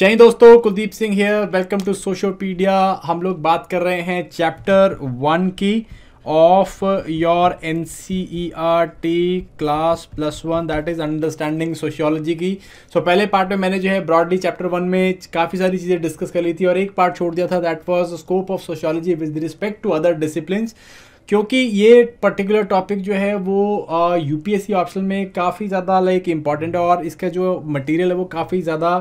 चाहिए दोस्तों Kuldeep Singh here welcome to Sociopedia हम लोग बात कर रहे हैं चैप्टर वन की of your N C E R T class plus one that is understanding sociology की सो so, पहले पार्ट में मैंने जो है ब्रॉडली चैप्टर वन में काफ़ी सारी चीज़ें डिस्कस कर ली थी और एक पार्ट छोड़ दिया था that was scope of sociology with respect to other discipline क्योंकि ये पर्टिकुलर टॉपिक जो है वो यूपीएससी uh, ऑप्शन में काफ़ी ज़्यादा लाइक like, है और इसका जो मटेरियल है वो काफ़ी ज़्यादा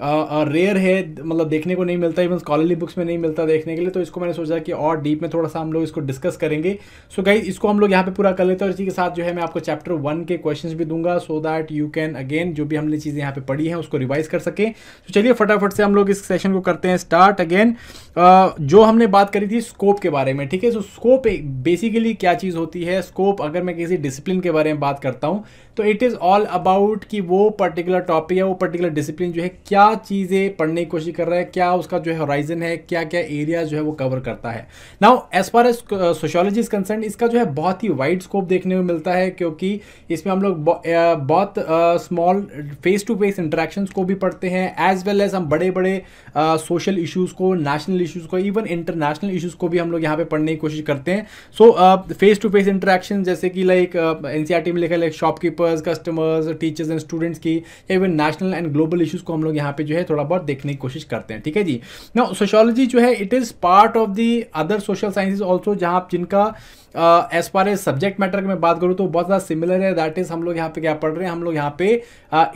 रेयर है मतलब देखने को नहीं मिलता इवन स्कॉलरली बुक्स में नहीं मिलता देखने के लिए तो इसको मैंने सोचा कि और डीप में थोड़ा सा हम लोग इसको डिस्कस करेंगे सो so गाइज इसको हम लोग यहाँ पे पूरा कर लेते हैं और इसी के साथ जो है मैं आपको चैप्टर वन के क्वेश्चंस भी दूंगा so that you can again जो भी हमने चीज़ें यहाँ पे पढ़ी हैं उसको रिवाइज कर सकें तो so, चलिए फटाफट से हम लोग इस सेशन को करते हैं स्टार्ट अगेन जो हमने बात करी थी स्कोप के बारे में ठीक है सो स्कोप बेसिकली क्या चीज़ होती है स्कोप अगर मैं किसी डिसिप्लिन के बारे में बात करता हूँ तो इट इज़ ऑल अबाउट कि वो पर्टिकुलर टॉपिक या वो पर्टिकुलर डिसिप्लिन जो है क्या क्या चीज़ें पढ़ने की कोशिश कर रहा है क्या उसका जो है होराइजन है क्या क्या एरिया जो है वो कवर करता है now as far as sociology is concern इसका जो है बहुत ही वाइड स्कोप देखने को मिलता है क्योंकि इसमें हम लोग uh, बहुत small face to face interactions को भी पढ़ते हैं एज वेल एज हम बड़े बड़े सोशल इशूज़ को नेशनल इशूज़ को इवन इंटरनेशनल इशूज़ को भी हम लोग यहाँ पे पढ़ने की कोशिश करते हैं so face to face interaction जैसे कि लाइक एन uh, e में लिखा like shopkeepers customers teachers and students की even national and global issues को हम लोग यहाँ पे जो है थोड़ा बहुत देखने की कोशिश करते हैं ठीक है जी ना सोशोलॉजी जो है it is part of the other social sciences also जहाँ जिनका as far as subject matter की मैं बात करूँ तो बहुत ज़्यादा सिमिलर है दैट इज़ हम लोग यहाँ पे क्या पढ़ रहे हैं हम लोग यहाँ पे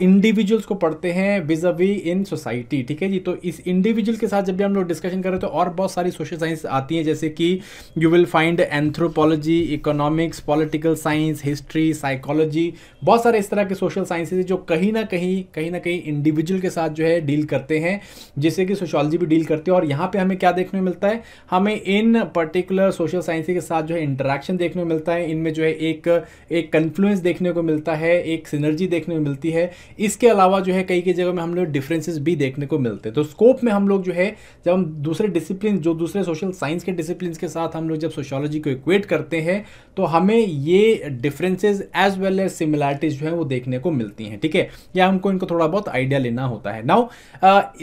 इंडिविजुअल्स uh, को पढ़ते हैं vis a vis in society ठीक है जी तो इस इंडिविजुअल के साथ जब भी हम लोग डिस्कशन कर रहे हैं तो और बहुत सारी सोशल साइंस आती हैं जैसे कि you will find anthropology economics political science history psychology बहुत सारे इस तरह के सोशल साइंसेज जो कहीं ना कहीं कहीं ना कहीं इंडिविजुअल के साथ जो है डील करते हैं जैसे कि सोशोलॉजी भी डील करते हैं और यहाँ पर हमें क्या देखने को मिलता है हमें इन पर्टिकुलर सोशल साइंस के साथ जो है इंटरेक्शन देखने को मिलता है इनमें जो है एक एक कन्फ्लुएंस देखने को मिलता है एक सिनर्जी देखने को मिलती है इसके अलावा जो है कई कई जगह में हम लोग डिफरेंसेस भी देखने को मिलते हैं तो स्कोप में हम लोग जो है जब हम दूसरे डिसिप्लिन जो दूसरे सोशल साइंस के डिसिप्लिन के साथ हम लोग जब सोशोलॉजी को इक्वेट करते हैं तो हमें ये differences as well as similarities जो है वो देखने को मिलती हैं ठीक है या हमको इनको थोड़ा बहुत आइडिया लेना होता है नाउ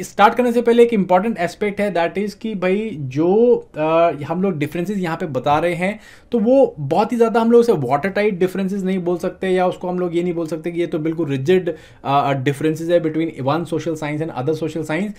स्टार्ट करने से पहले एक इंपॉर्टेंट एस्पेक्ट है दैट इज़ कि भाई जो uh, हम लोग डिफरेंसेज यहाँ पे बता रहे हैं तो वो बहुत ही ज़्यादा हम लोग उसे वाटर टाइट डिफरेंसेज नहीं बोल सकते या उसको हम लोग ये नहीं बोल सकते कि ये तो बिल्कुल रिजिड डिफरेंसेज है between one social science and other social science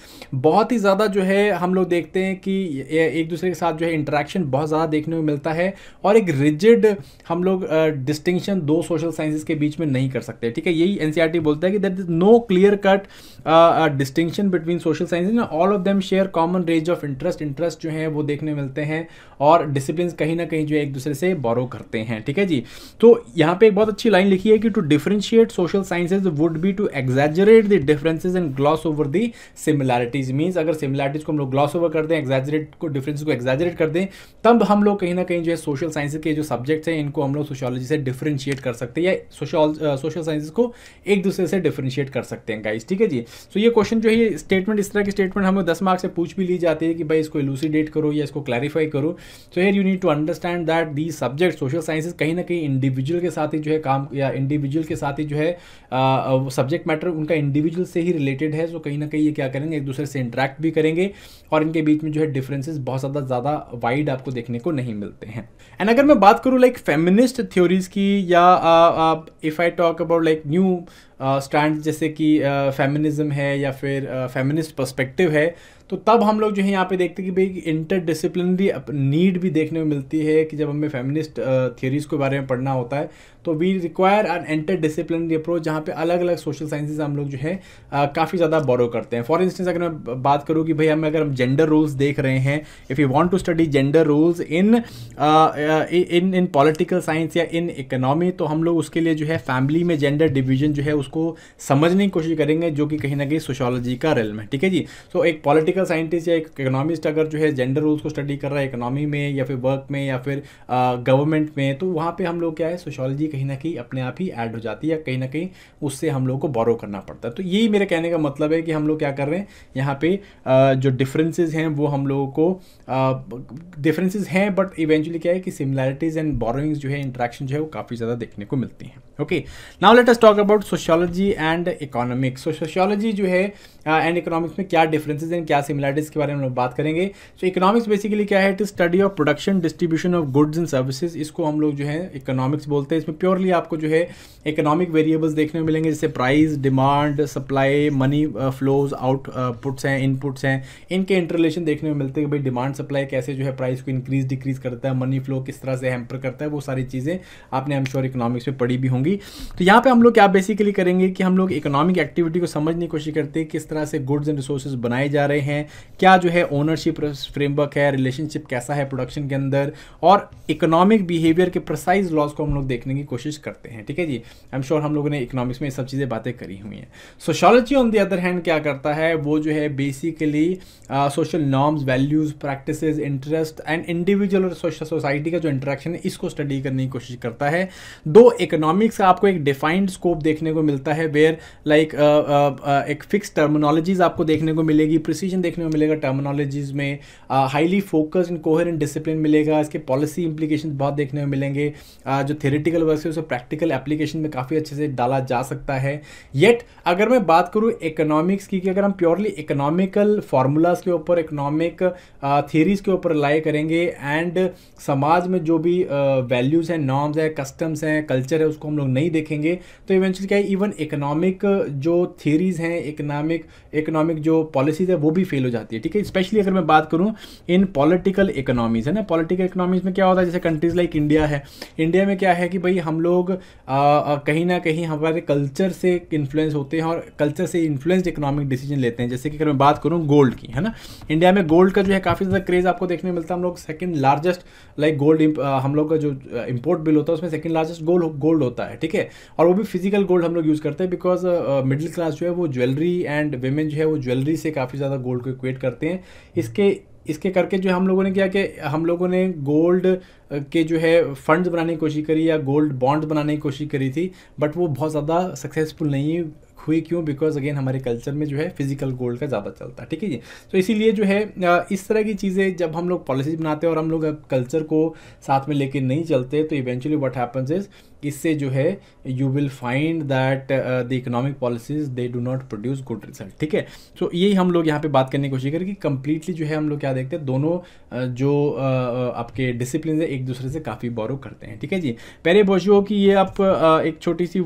बहुत ही ज़्यादा जो है हम लोग देखते हैं कि एक दूसरे के साथ जो है इंटरेक्शन बहुत ज़्यादा देखने में मिलता है और एक रिजिड हम लोग डिस्टिंक्शन uh, दो सोशल साइंसेज के बीच में नहीं कर सकते ठीक है यही एन e बोलता है कि that is no clear cut distinction between social sciences all of them share common range of interest interest जो है वो देखने मिलते हैं और डिसिप्लिन कहीं ना कहीं जो है एक दूसरे से बोरो करते हैं ठीक है जी तो यहाँ पे एक बहुत अच्छी लाइन लिखी है कि to differentiate social sciences would be to exaggerate the differences and gloss over the similarities means अगर सिमिलैरिटीज को हम लोग ग्लॉस ओवर कर दें एग्जेजरेट को डिफरेंस को एग्जेजरेट कर दें तब हम लोग कहीं ना कहीं जो है सोशल साइंस के जो सब्जेक्ट्स हैं इनको हम लोग सोशोलॉजी से डिफ्रेंशिएट कर सकते हैं या सोशल सोशल को एक दूसरे से डिफ्रेंशिएट कर सकते हैं गाइस ठीक है जी सो so, ये क्वेश्चन जो है स्टेटमेंट इस तरह की स्टेटमेंट हमें दस मार्क्स से पूछ भी ली जाती है कि भाई इसको एलूसीडेट करो या इसको क्लैरिफाई करो so here you need to understand that that the subject social sciences कहीं ना कहीं इंडिविजुअल के साथ ही जो है काम या इंडिविजुअल के साथ ही जो है सब्जेक्ट मैटर उनका इंडिविजुअल से ही रिलेटेड है सो कहीं ना कहीं ये क्या करेंगे एक दूसरे से इंटरेक्ट भी करेंगे और इनके बीच में जो है डिफरेंसेज बहुत ज़्यादा ज़्यादा वाइड आपको देखने को नहीं मिलते हैं एंड अगर मैं बात करूँ लाइक फेमिनिस्ट थ्योरीज की या if I talk about like new stand जैसे कि फेमिनिज़म है या फिर फेमिनिस्ट uh, पर्सपेक्टिव है तो तब हम लोग जो है यहाँ पे देखते हैं कि भाई इंटर डिसिप्लिनरी नीड भी देखने में मिलती है कि जब हमें फेमिनिस्ट थियोरीज के बारे में पढ़ना होता है तो we require an interdisciplinary approach जहाँ पे अलग अलग सोशल साइंसेज हम लोग जो है काफ़ी ज़्यादा बोरो करते हैं फॉर इंस्टेंस अगर मैं बात करूँ कि भाई हम अगर हम जेंडर रूल्स देख रहे हैं if you want to study gender rules in in in political science या इन इकोनॉमी तो हम लोग उसके लिए जो है फैमिली में जेंडर डिविजन जो है उसको समझने की कोशिश करेंगे जो कि कहीं ना कहीं सोशोलॉजी का रेल है ठीक है जी सो so, एक पॉलिटिकल पॉलिटिकल साइंटिस्ट या एक इकोनॉमिस्ट अगर जो है जेंडर रूल्स को स्टडी कर रहा है इकोनॉमी में या फिर वर्क में या फिर गवर्नमेंट में तो वहाँ पर हम लोग क्या है सोशोलॉजी कहीं ना कहीं अपने आप ही ऐड हो जाती है या कहीं ना कहीं उससे हम लोग को बोरो करना पड़ता है तो यही मेरे कहने का मतलब है कि हम लोग क्या कर रहे हैं यहाँ पे जो डिफरेंसेज हैं वो हम लोगों को डिफरेंसेज हैं बट इवेंचुअली क्या है कि सिमिलैरिटीज़ एंड बोरोइंग्स जो है इंट्रैक्शन जो है वो काफ़ी ज़्यादा देखने को मिलती हैं okay now let us talk about sociology and economics so sociology जो है एंड uh, इकोनॉमिक्स में क्या डिफरेंसेज एंड क्या सिमिलरिटीज़ के बारे में हम लोग बात करेंगे सो इकोनॉमिक्स बेसिकली क्या है it study of production distribution of goods and services इसको हम लोग जो है इकोनॉमिक्स बोलते हैं इसमें प्योरली आपको जो है इकोनॉमिक वेरिएबल्स देखने में मिलेंगे जैसे price demand supply money flows outputs हैं इनपुट्स हैं इनके इंटरलेशन देखने में मिलते हैं भाई डिमांड सप्लाई कैसे जो है प्राइस को इंक्रीज डिक्रीज करता है मनी फ्लो किस तरह से हेम्पर करता है वो सारी चीज़ें आपने एम श्योर इकोनॉमिक्स में पढ़ी भी होंगी तो यहाँ पर हम लोग क्या बेसिकली करेंगे कि हम लोग इकोनॉमिक एक्टिविटी को समझने की कोशिश करते हैं किस तरह से गुड्स एंड रिसोर्सेज बनाए जा रहे हैं क्या जो है ओनरशिप फ्रेमवर्क है रिलेशनशिप कैसा है प्रोडक्शन के अंदर और इकोनॉमिक बिहेवियर के प्रसाइज लॉज को हम लोग देखने की कोशिश करते हैं ठीक है जी आई एम श्योर हम लोगों ने इकोनॉमिक्स में ये सब चीज़ें बातें करी हुई हैं sociology on the other hand क्या करता है वो जो है basically social norms values practice interest and individual और सोसाइटी का जो इंट्रैक्शन है इसको स्टडी करने की कोशिश करता है दो इकोनॉमिक्स आपको एक डिफाइंड स्कोप देखने को मिलता है where like like, uh, uh, uh, एक फिक्स टर्म टर्मिनोलॉजीज़ आपको देखने को मिलेगी प्रिसीजन देखने को मिलेगा टर्मिनोलॉजीज़ में highly focus and coherent discipline मिलेगा इसके पॉलिसी इंप्लीकेशन बहुत देखने को मिलेंगे uh, जो थेरेटिकल वर्क है उसको प्रैक्टिकल एप्लीकेशन में काफ़ी अच्छे से डाला जा सकता है येट अगर मैं बात करूँ इकोनॉमिक्स की कि अगर हम प्योरली इकोनॉमिकल फार्मूलाज के ऊपर इकोनॉमिक थियरीज़ के ऊपर लाई करेंगे एंड समाज में जो भी वैल्यूज़ हैं नॉर्म्स हैं कस्टम्स हैं कल्चर है उसको हम लोग नहीं देखेंगे तो इवेंचुअली क्या है इवन इकोनॉमिक जो थेरीज हैं इकोनॉमिक इकोनॉमिक जो पॉलिसीज़ है वो भी फेल हो जाती है ठीक है स्पेशली अगर मैं बात करूँ इन पॉलिटिकल इकोनॉमीज़ है ना पॉलिटिकल इकोनॉमीज़ में क्या होता है जैसे कंट्रीज़ लाइक इंडिया है इंडिया में क्या है कि भाई हम लोग कहीं ना कहीं हमारे कल्चर से इन्फ्लुएंस होते हैं और कल्चर से इन्फ्लुएंस्ड इकोनॉमिक डिसीजन लेते हैं जैसे कि अगर मैं बात करूँ गोल्ड की है ना इंडिया में गोल्ड का जो है काफ़ी ज़्यादा क्रेज़ आपको देखने मिलता है हम लोग सेकेंड लार्जेस्ट लाइक गोल्ड हम लोग का जो इम्पोर्ट बिल होता है उसमें सेकेंड लार्जेस्ट गोल्ड गोल्ड होता है ठीक है और वो भी फिजिकल गोल्ड हम लोग यूज़ करते हैं बिकॉज मिडिल क्लास जो है वो ज्वेलरी एंड वेमेन जो है वो ज्वेलरी से काफ़ी ज़्यादा गोल्ड को इक्वेट करते हैं इसके इसके करके जो हम लोगों ने किया कि हम लोगों ने गोल्ड के जो है फंड्स बनाने की कोशिश करी या गोल्ड बॉन्ड बनाने की कोशिश करी थी बट वो बहुत ज़्यादा सक्सेसफुल नहीं हुई क्यों बिकॉज अगेन हमारे कल्चर में जो है फिजिकल गोल्ड का ज़्यादा चलता है ठीक है जी तो इसीलिए जो है इस तरह की चीज़ें जब हम लोग पॉलिसी बनाते हैं और हम लोग कल्चर को साथ में लेके नहीं चलते तो इवेंचुअली व्हाट हैपन्स इज़ इससे जो है you will find that the economic policies they do not produce good result ठीक है सो यही हम लोग यहाँ पे बात करने की कोशिश करें कि कंप्लीटली जो है हम लोग क्या देखते हैं दोनों uh, जो uh, uh, आपके डिसिप्लिन है एक दूसरे से काफ़ी बोरो करते हैं ठीक है जी पहले बोझो कि ये आप एक छोटी सी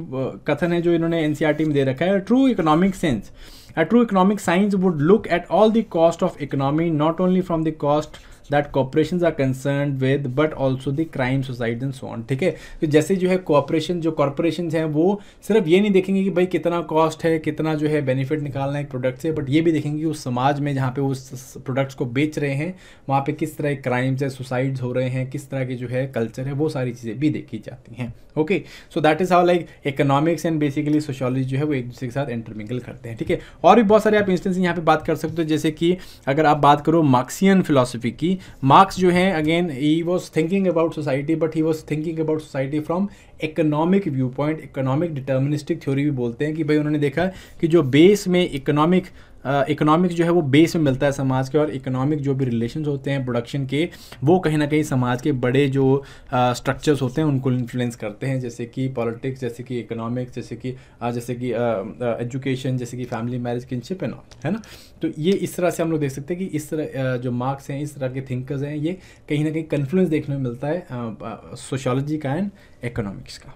कथन है जो इन्होंने एन e में दे रखा है true economic sense a true economic science would look at all the cost of economy not only from the cost that corporation are concern with but also the crime society and so on ठीक है तो जैसे जो है corporation जो corporation हैं वो सिर्फ ये नहीं देखेंगे कि भाई कितना कॉस्ट है कितना जो है बेनिफिट निकालना है प्रोडक्ट से बट ये भी देखेंगे कि उस समाज में जहाँ पे उस प्रोडक्ट्स को बेच रहे हैं वहाँ पे किस तरह के क्राइम्स है सुसाइड्स हो रहे हैं किस तरह के जो है कल्चर है वो सारी चीज़ें भी देखी जाती हैं okay so that is how like economics and basically sociology जो है वो एक दूसरे के साथ इंटरमिंगल करते हैं ठीक है और भी बहुत सारे आप इंस्टेंस यहाँ पे बात कर सकते हो जैसे कि अगर आप बात करो मार्क्सियन फिलोसफी की मार्क्स जो हैं again he was thinking about society but he was thinking about society from economic view point economic deterministic theory भी बोलते हैं कि भाई उन्होंने देखा कि जो बेस में इकोनॉमिक इकोनॉमिक्स जो है वो बेस में मिलता है समाज के और इकोनॉमिक जो भी रिलेशन होते हैं प्रोडक्शन के वो कहीं ना कहीं समाज के बड़े जो स्ट्रक्चर्स होते हैं उनको इन्फ्लुएंस करते हैं जैसे कि पॉलिटिक्स जैसे कि इकोनॉमिक्स जैसे कि जैसे कि एजुकेशन जैसे कि family marriage kinship and all है ना तो ये इस तरह से हम लोग देख सकते हैं कि इस तरह जो मार्क्स हैं इस तरह के थिंकर्स हैं ये कहीं ना कहीं कन्फ्लुएंस देखने में मिलता है सोशोलॉजी का एंड इकोनॉमिक्स का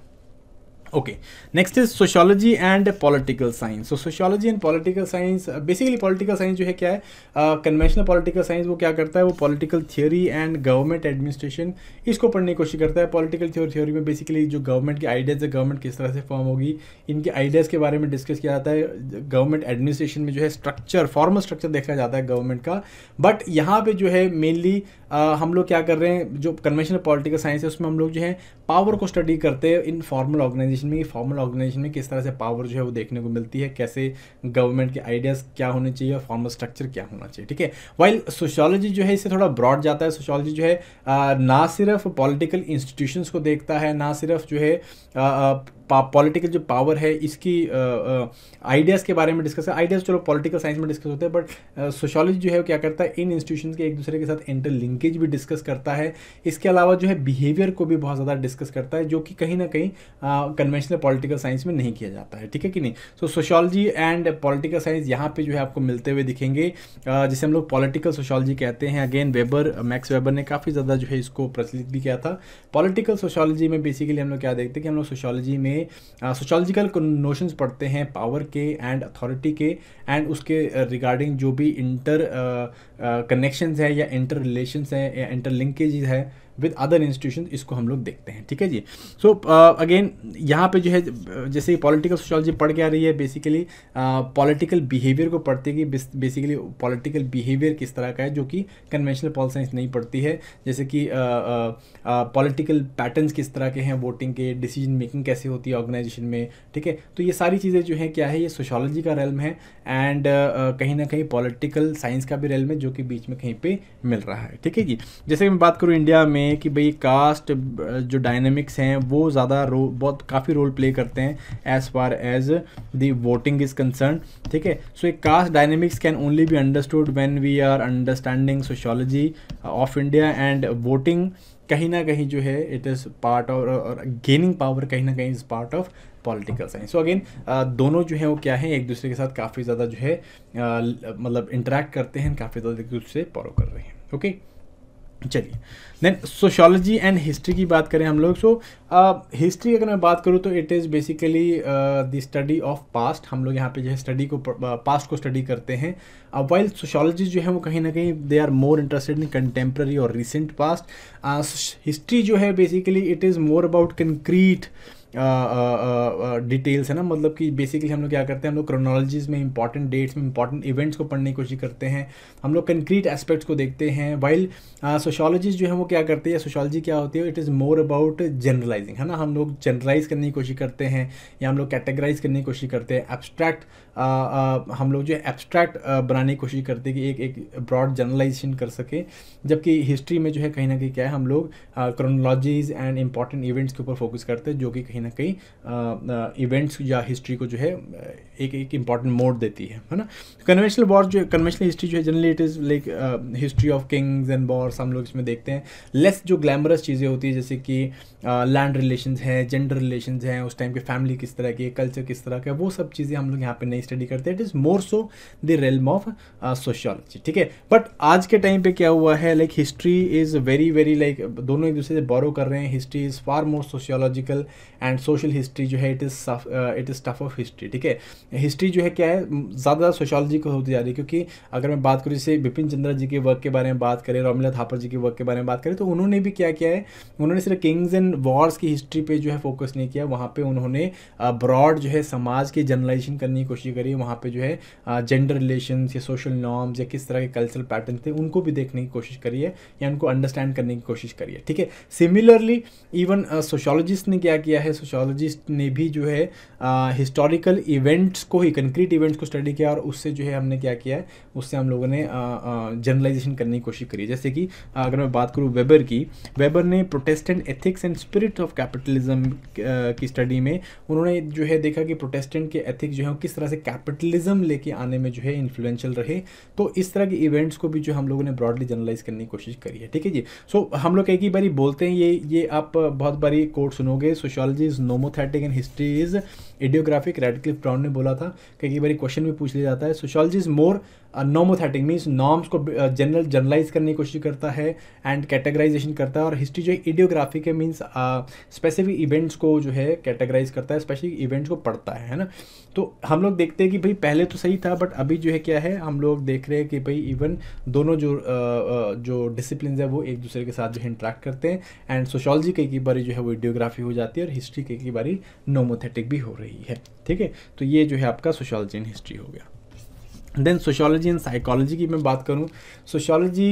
okay next is sociology and political science so sociology and political science basically political science जो है क्या है कन्वेंशनल पॉलिटिकल साइंस वो क्या करता है वो political theory and government administration इसको पढ़ने की कोशिश करता है पॉलिटिकल थ्योरी थ्योरी में बेसिकली जो गवर्नमेंट के आइडियाज़ है गवर्नमेंट किस तरह से फॉर्म होगी इनके आइडियाज़ के बारे में डिस्कस किया जाता है गवर्नमेंट एडमिनिस्ट्रेशन में जो है स्ट्रक्चर फॉर्मल स्ट्रक्चर देखा जाता है गवर्नमेंट का बट यहाँ पर जो है मेनली uh, हम लोग क्या कर रहे हैं जो कन्वेंशनल पॉलिटिकल साइंस है उसमें हम लोग जो है पावर को स्टडी करते हैं इन फॉर्मल ऑर्गेनाइजेशन में फॉर्मल ऑर्गेनाइजेशन में किस तरह से पावर जो है वो देखने को मिलती है कैसे गवर्नमेंट के आइडियाज़ क्या होने चाहिए और फॉर्मल स्ट्रक्चर क्या होना चाहिए ठीक है वाइल सोशोलॉजी जो है इससे थोड़ा ब्रॉड जाता है सोशोलॉजी जो है ना सिर्फ पॉलिटिकल इंस्टीट्यूशंस को देखता है ना सिर्फ जो है पॉलिटिकल जो पावर है इसकी आइडियाज़ के बारे में डिस्कस आइडियाज़ चलो पॉलिटिकल साइंस में डिस्कस होते हैं बट सोशोलॉजी जो है वो क्या करता है इन इंस्टीट्यूशन के एक दूसरे के साथ इंटर लिंकेज भी डिस्कस करता है इसके अलावा जो है बिहेवियर को भी बहुत ज़्यादा डिस्कस करता है जो कि कहीं ना कहीं कन्वेंशनल पॉलिटिकल साइंस में नहीं किया जाता है ठीक है कि नहीं so sociology and political science यहाँ पर जो है आपको मिलते हुए दिखेंगे जिसे हम लोग पॉलिटिकल सोशोलॉजी कहते हैं अगेन वेबर मैक्स वेबर ने काफ़ी ज़्यादा जो है इसको प्रचलित भी किया था पॉलिटिकल सोशोलॉजी में बेसिकली हम लोग क्या देखते हैं कि हम लोग सोशोलॉजी में में सोशोलॉजिकल नोशंस पढ़ते हैं पावर के एंड अथॉरिटी के एंड उसके रिगार्डिंग जो भी इंटर कनेक्शंस है या इंटर रिलेशंस है या इंटर लिंकेज है विद अदर इंस्टीट्यूशन इसको हम लोग देखते हैं ठीक है जी सो अगेन uh, यहाँ पे जो है जैसे पॉलिटिकल सोशोलॉजी पढ़ के आ रही है बेसिकली पॉलिटिकल बिहेवियर को पढ़ती है कि बेसिकली पॉलिटिकल बिहेवियर किस तरह का है जो कि कन्वेंशनल पॉल साइंस नहीं पढ़ती है जैसे कि पॉलिटिकल uh, पैटर्न्स uh, किस तरह के हैं वोटिंग के डिसीजन मेकिंग कैसे होती है ऑर्गेनाइजेशन में ठीक है तो ये सारी चीज़ें जो है क्या है ये सोशोलॉजी का रेलम है एंड uh, कहीं ना कहीं पॉलिटिकल साइंस का भी रेलम है जो कि बीच में कहीं पर मिल रहा है ठीक है जी जैसे मैं बात करूँ इंडिया में हैं कि भाई कास्ट जो डायनेमिक्स हैं वो ज़्यादा रो बहुत काफ़ी रोल प्ले करते हैं as far as the voting is concern ठीक है सो एक caste dynamics can only be understood when we are understanding sociology of India and voting कहीं ना कहीं जो है इट इज़ पार्ट और गेनिंग पावर कहीं ना कहीं is part of political science so again दोनों जो है वो क्या है एक दूसरे के साथ काफ़ी ज़्यादा जो है uh, मतलब इंटरेक्ट करते हैं काफ़ी ज़्यादा एक दूसरे से फॉलो कर रहे हैं ओके okay? चलिए देन सोशोलॉजी एंड हिस्ट्री की बात करें हम लोग सो हिस्ट्री uh, अगर मैं बात करूँ तो it is basically the study of past हम लोग यहाँ पे जो है स्टडी को पास्ट uh, को स्टडी करते हैं वाइल uh, सोशोलॉजी जो है वो कहीं ना कहीं they are more interested in contemporary और रिसेंट पास्ट हिस्ट्री जो है basically it is more about concrete details है ना मतलब कि बेसिकली हम लोग क्या करते हैं हम लोग क्रोनोलॉजीज में इंपॉर्टेंट डेट्स में इंपॉर्टेंट इवेंट्स को पढ़ने की कोशिश करते हैं हम लोग कंक्रीट एस्पेक्ट्स को देखते हैं वाइल सोशोलॉजीज जो है वो क्या करते हैं सोशोलॉजी क्या होती है it is more about generalising है ना हम लोग जनरलाइज करने की कोशिश करते हैं या हम लोग कैटेगराइज करने की कोशिश करते हैं एब्स्ट्रैक्ट हम लोग जो है एब्स्ट्रैक्ट बनाने की कोशिश करते हैं कि एक एक ब्रॉड जर्नलाइजेशन कर सके जबकि हिस्ट्री में जो है कहीं ना कहीं क्या है हम लोग क्रोनोलॉजीज एंड इम्पॉर्टेंट इवेंट्स के ऊपर फोकस करते हैं जो कि कहीं ना कहीं इवेंट्स या हिस्ट्री को जो है एक एक इंपॉर्टेंट मोड देती है है ना कन्वेंशनल तो वॉर जो कन्वेंशनल हिस्ट्री जो है generally it is like history of kings and wars हम लोग इसमें देखते हैं लेस जो ग्लैमरस चीज़ें होती है जैसे कि लैंड uh, रिलेशन हैं जेंडर रिलेशन हैं उस टाइम की फैमिली किस तरह की है कल्चर किस तरह का वो सब चीज़ें हम लोग यहाँ पर नहीं स्टडी करते it is more so the realm of sociology ठीक है बट आज के टाइम पर क्या हुआ है like history is very very like दोनों एक दूसरे से बोरो कर रहे हैं history is far more sociological and social history जो है it is it is tough of history ठीक है हिस्ट्री जो है क्या है ज़्यादा सोशोलॉजी को होती जा रही है क्योंकि अगर मैं बात करूँ जैसे बिपिन चंद्रा जी के वर्क के बारे में बात करें रोमिला थापर जी के वर्क के बारे में बात करें तो उन्होंने भी क्या किया है उन्होंने सिर्फ किंग्स एंड वॉर्स की हिस्ट्री पे जो है फोकस नहीं किया वहाँ पे उन्होंने ब्रॉड जो है समाज की जर्नलाइजेशन करने की कोशिश करी वहाँ पर जो है जेंडर रिलेशन या सोशल नॉर्म्स या किस तरह के कल्चरल पैटर्न थे उनको भी देखने की कोशिश करी है या उनको अंडरस्टैंड करने की कोशिश करी है ठीक है सिमिलरली इवन सोशोलॉजिस्ट ने क्या किया है सोशोलॉजिस्ट ने भी जो है हिस्टोरिकल इवेंट्स इवेंट्स को ही कंक्रीट इवेंट्स को स्टडी किया और उससे जो है हमने क्या किया है उससे हम लोगों ने जर्नलाइजेशन करने की कोशिश करी जैसे कि अगर मैं बात करूँ वेबर की वेबर ने Protestant ethics and spirit of capitalism की स्टडी में उन्होंने जो है देखा कि प्रोटेस्टेंट के एथिक्स जो है किस तरह से कैपिटलिज्म लेके आने में जो है इन्फ्लुएंशियल रहे तो इस तरह के इवेंट्स को भी जो हम लोगों ने ब्रॉडली जर्नलाइज करने की कोशिश करी है ठीक है जी सो so, हम लोग एक ही बारी बोलते हैं ये ये आप बहुत बारी कोर्ट सुनोगे sociology is nomothetic and history is idiographic Radcliffe Brown ने बोला बोला था कई बार क्वेश्चन भी पूछ लिया जाता है sociology is more nomothetic means norms को जनरल uh, जनरलाइज करने की कोशिश करता है एंड कैटेगराइजेशन करता है और हिस्ट्री जो है एडियोग्राफी के मीन्स स्पेसिफिक इवेंट्स को जो है कैटेगराइज करता है स्पेसिफिक इवेंट्स को पढ़ता है है ना तो हम लोग देखते हैं कि भाई पहले तो सही था बट अभी जो है क्या है हम लोग देख रहे हैं कि भाई इवन दोनों जो uh, uh जो डिसिप्लिन है वो एक दूसरे के साथ जो है इंट्रैक्ट करते हैं एंड सोशोलॉजी कई की बारी जो है वो एडियोग्राफी हो जाती है और हिस्ट्री कई की बारी नोमोथेटिक भी हो रही है ठीक है तो ये जो है आपका सोशोलॉजी एंड हिस्ट्री हो गया देन सोशोलॉजी एंड साइकोलॉजी की मैं बात करूँ सोशोलॉजी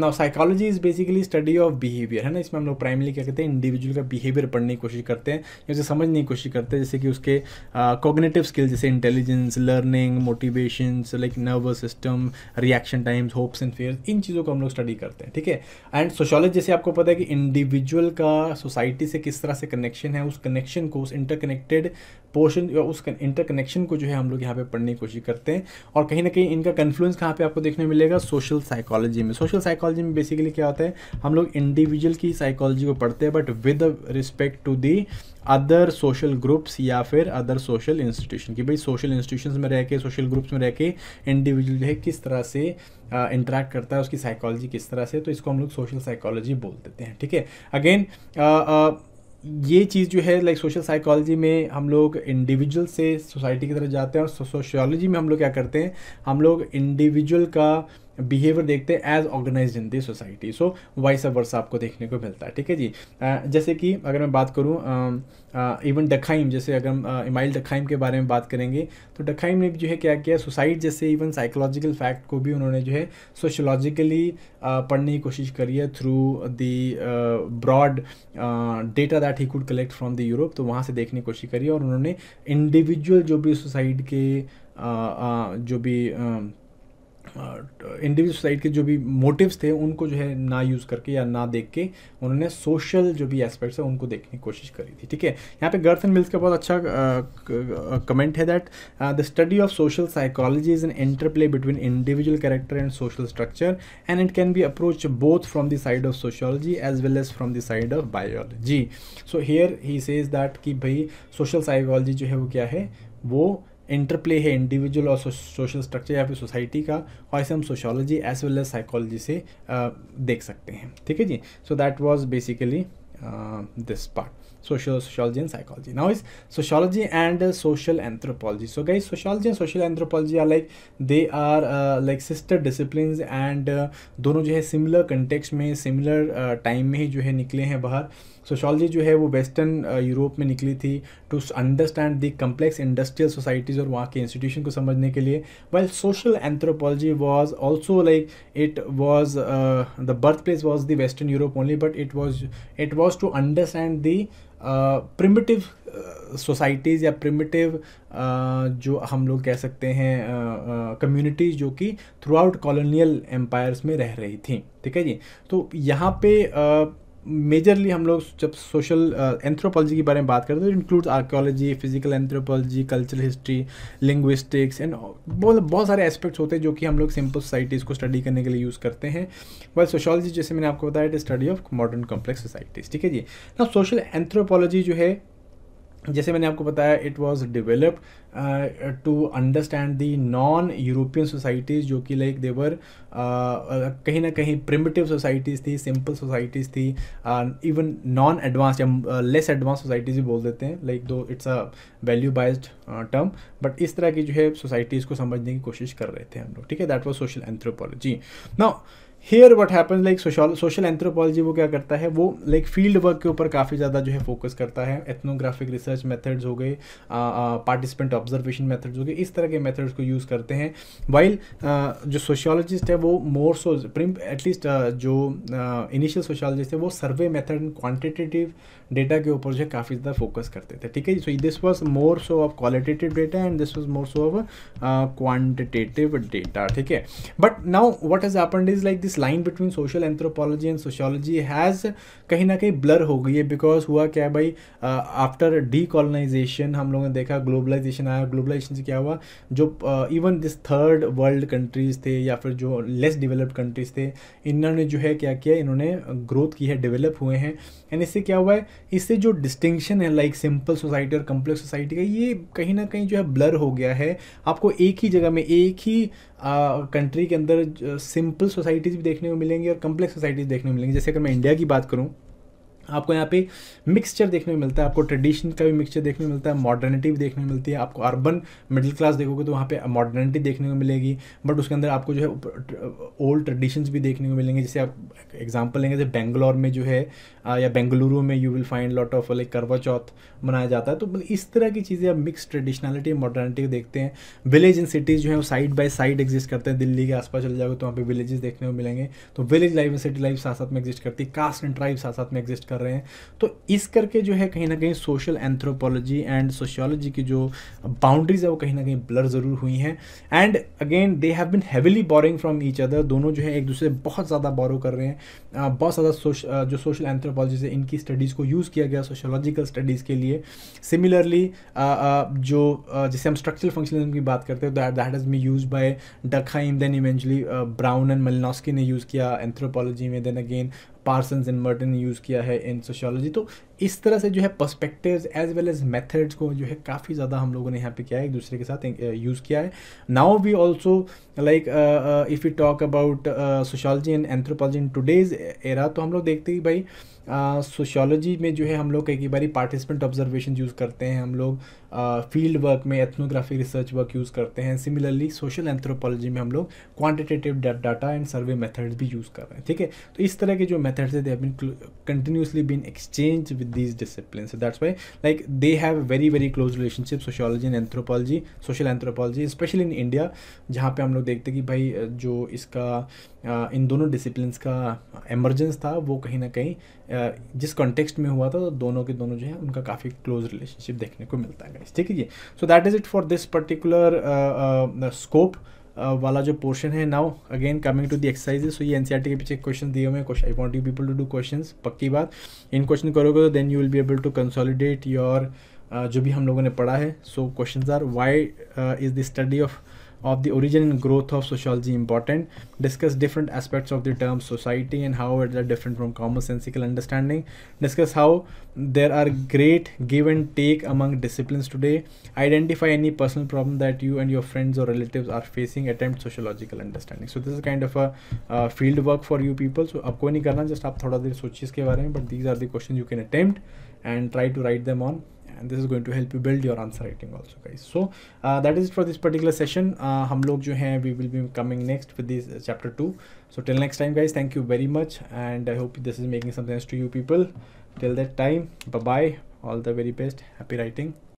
ना psychology is basically study of behaviour है ना इसमें हम लोग प्राइमरी क्या कहते हैं इंडिविजुअल का बिहेवियर पढ़ने की कोशिश करते हैं या उसे समझने की कोशिश करते हैं जैसे कि उसके कोगनेटिव uh, स्किल जैसे intelligence learning motivation like nervous system reaction times hopes and fear इन चीज़ों को हम लोग स्टडी करते हैं ठीक है एंड सोशोलॉजी जैसे आपको पता है कि इंडिविजुअल का सोसाइटी से किस तरह से कनेक्शन है उस कनेक्शन को उस इंटरकनेक्टेड पोर्शन या उस इंटरकनेक्शन को जो है हम लोग यहाँ पे पढ़ने की कोशिश करते हैं और कहीं ना कहीं इनका कन्फ्लुएंस कहाँ पे आपको देखने मिलेगा सोशल साइकोलॉजी में सोशल साइकोलॉजी में बेसिकली क्या होता है हम लोग इंडिविजुअल की साइकोलॉजी को पढ़ते हैं but with respect to the other social groups या फिर अदर सोशल इंस्टीट्यूशन की भाई सोशल इंस्टीट्यूशन में रह के सोशल ग्रुप्स में रह के इंडिविजुअल जो है किस तरह से इंटरेक्ट करता है उसकी साइकोलॉजी किस तरह से तो इसको हम लोग सोशल साइकोलॉजी बोल देते हैं ठीक है अगेन ये चीज़ जो है लाइक सोशल साइकोलॉजी में हम लोग इंडिविजुअल से सोसाइटी की तरफ जाते हैं और सोशोलॉजी में हम लोग क्या करते हैं हम लोग इंडिविजुअल का बिहेवियर देखते हैं as organise in the society so vice of verse आपको देखने को मिलता है ठीक है जी जैसे कि अगर मैं बात करूँ इवन डखाइम जैसे अगर हम इमाइल डखाइम के बारे में बात करेंगे तो डखाइम ने भी जो है क्या किया सुसाइड जैसे इवन साइकोलॉजिकल फैक्ट को भी उन्होंने जो है सोशोलॉजिकली पढ़ने की कोशिश करी है through the broad data that he could collect from the Europe तो वहाँ से देखने की कोशिश करी है और उन्होंने इंडिविजुअल जो भी सोसाइटी के आ, आ, जो भी इंडिविजुअल साइड के जो भी मोटिव्स थे उनको जो है ना यूज़ करके या ना देख के उन्होंने सोशल जो भी एस्पेक्ट्स है उनको देखने की कोशिश करी थी ठीक है यहाँ पे गर्थ एंड मिल्स का बहुत अच्छा कमेंट है that the study of social psychology is an interplay between individual character and social structure and it can be approach both from the side of sociology as well as from the side of biology so here he says that कि भाई social psychology जो है वो क्या है वो interplay है individual और सोशल स्ट्रक्चर या फिर सोसाइटी का और ऐसे हम sociology as well as psychology से देख सकते हैं ठीक है जी so that was basically this part social sociology and psychology now is sociology and social anthropology so गई sociology and social anthropology are like they are like sister discipline and दोनों जो है सिमिलर कंटेक्स में similar time में ही जो है निकले हैं बाहर सोशोलॉजी जो है वो वेस्टर्न यूरोप uh, में निकली थी to understand the complex industrial societies और वहाँ के इंस्टीट्यूशन को समझने के लिए well social anthropology was also like it was the birth place was the western Europe only but it was it was to understand the primitive societies या primitive uh, जो हम लोग कह सकते हैं कम्युनिटीज़ uh, जो कि थ्रू आउट कॉलोनियल एम्पायर्स में रह रही थी ठीक है जी तो यहाँ पे uh, मेजरली हम लोग जब सोशल एंथ्रोपोलॉजी uh, के बारे में बात करते हैं includes archaeology physical anthropology cultural history linguistics and बहुत बहुत सारे एस्पेक्ट्स होते हैं जो कि हम लोग सिंपल सोसाइटीज़ को स्टडी करने के लिए यूज़ करते हैं वेल सोशोलॉजी जैसे मैंने आपको बताया it study of modern complex societies ठीक है जी ना सोशल एंथ्रोपोलॉजी जो है जैसे मैंने आपको बताया it was develop to understand the non European societies जो कि लाइक देवर uh, uh, कहीं ना कहीं प्रिमिटिव सोसाइटीज़ थी सिंपल सोसाइटीज़ थी इवन नॉन एडवांस या लेस एडवांस सोसाइटीज़ भी बोल देते हैं like though it's a value biased term but इस तरह की जो है सोसाइटीज़ को समझने की कोशिश कर रहे थे हम लोग ठीक है that was social anthropology now here what happens like social social anthropology वो क्या करता है वो लाइक फील्ड वर्क के ऊपर काफ़ी ज़्यादा जो है फोकस करता है एथनोग्राफिक रिसर्च मेथड्स हो गए पार्टिसिपेंट ऑब्जर्वेशन मेथड्स हो गए इस तरह के मेथड्स को यूज़ करते हैं वाइल जो सोशोलॉजिस्ट है वो मोर सो प्रिम एटलीस्ट जो इनिशियल सोशोलॉजिस्ट है वो survey method and quantitative data के ऊपर जो है काफ़ी ज़्यादा फोकस करते थे ठीक है so this was more so of qualitative data and this was more so of quantitative data ठीक है but now what is happen is like this this line between social anthropology and sociology has कहीं ना कहीं blur हो गई है because हुआ क्या है भाई आफ्टर डी कॉलोनाइजेशन हम लोगों ने देखा ग्लोबलाइजेशन आया ग्लोबलाइजेशन से क्या हुआ जो even this third world countries थे या फिर जो लेस डेवलप्ड कंट्रीज़ थे इन्होंने जो है क्या किया इन्होंने ग्रोथ की है डेवलप हुए हैं एंड इससे क्या हुआ है इससे जो डिस्टिंक्शन है लाइक सिंपल सोसाइटी और कम्प्लेक्स सोसाइटी का ये कहीं ना कहीं जो है ब्लर हो गया है आपको एक ही जगह में एक ही कंट्री के अंदर सिंपल सोसाइटीज़ देखने को मिलेंगी और कम्प्लेक्स सोसाइटीज़ देखने को मिलेंगी जैसे अगर मैं इंडिया की बात करूँ आपको यहाँ पे मिक्सचर देखने को मिलता है आपको ट्रेडिशन का भी मिक्सचर देखने को मिलता है मॉडर्निटी भी देखने को मिलती है आपको अर्बन मिडिल क्लास देखोगे तो वहाँ पे मॉडर्निटी देखने को मिलेगी बट उसके अंदर आपको जो है ओल्ड ट्रेडिशंस भी देखने को मिलेंगे जैसे आप एग्जाम्पल लेंगे जैसे बेंगलोर में जो है या बेंगलुरु में you will find lot of like Karva Chauth मनाया जाता है तो मतलब इस तरह की चीज़ें आप मिक्स ट्रेडिशनलिटी मॉडर्निटी देखते हैं विलेज इन सिटीज़ जो है वो साइड बाई साइड एग्जिस्ट करते हैं दिल्ली के आसपास चले जाओगे तो वहाँ पे विलेजेस देखने को मिलेंगे तो village life and city life साथ साथ में एग्जिस्ट करती है कास्ट एंड ट्राइब साथ साथ में एग्जिस्ट कर कर रहे हैं तो इस करके जो है कहीं ना कहीं सोशल एंथ्रोपोलॉजी एंड सोशियोलॉजी की जो बाउंड्रीज है वो कहीं ना कहीं ब्लर ज़रूर हुई हैं and again they have been heavily borrowing from each other दोनों जो है एक दूसरे बहुत ज़्यादा बोरो कर रहे हैं बहुत ज़्यादा जो सोशल एंथ्रोपोलॉजी है इनकी स्टडीज़ को यूज़ किया गया सोशोलॉजिकल स्टडीज़ के लिए सिमिलरली जो जैसे हम स्ट्रक्चरल फंक्शनलिज्म की बात करते हैं that has be use by Durkheim then eventually Brown and Malinowski ने यूज़ किया एंथ्रोपोलॉजी में then again Parson and Merton use किया है इन सोशोलॉजी तो इस तरह से जो है perspective as well as methods को जो है काफ़ी ज़्यादा हम लोगों ने यहाँ पे किया है एक दूसरे के साथ यूज़ किया है now we also like if you talk about sociology and anthropology in today's era तो हम लोग देखते हैं भाई सोशोलॉजी uh, में जो है हम लोग कई कई बार पार्टिसिपेंट ऑब्जर्वेशन यूज़ करते हैं हम लोग फील्ड uh, वर्क में एथनोग्राफी रिसर्च वर्क यूज़ करते हैं सिमिलरली सोशल एंथ्रोपोलॉजी में हम लोग quantitative data and survey methods भी यूज़ कर रहे हैं ठीक है तो इस तरह के जो मेथड्स है they have been continuously been exchange with these disciplines. So that's why like they have very very close relationship sociology and anthropology, social anthropology, especially in India, जहाँ पे हम लोग देखते कि भाई जो इसका इन दोनों डिसिप्लिन का एमरजेंस था वो कहीं ना कहीं जिस कॉन्टेक्स्ट में हुआ था तो दोनों के दोनों जो है उनका काफ़ी क्लोज रिलेशनशिप देखने को मिलता है ठीक है जी so that is it for this particular scope वाला जो पोर्शन है now again coming to the exercises so ये एनसीआर e के पीछे क्वेश्चन दिए हुए question I want you people to do question पक्की बात इन क्वेश्चन करोगे तो then you will be able to consolidate your जो भी हम लोगों ने पढ़ा है so question are why is the study of of the origin and growth of sociology important discuss different aspects of the term society and how it is different from commonsensical understanding discuss how there are great give and take among disciplines today identify any personal problem that you and your friends or relatives are facing attempt sociological understanding so this is kind of a uh, field work for you people so aapko nahi just aap thoda देर सोचिए इसके बारे में But these are the questions you can attempt and try to write them on and this is going to help you build your answer writing, also guys so uh, that is for this particular session uh, hum log jo hai, we will be coming next with this uh, chapter 2 so till next time guys thank you very much and i hope this is making some sense to you people till that time bye bye all the very best happy writing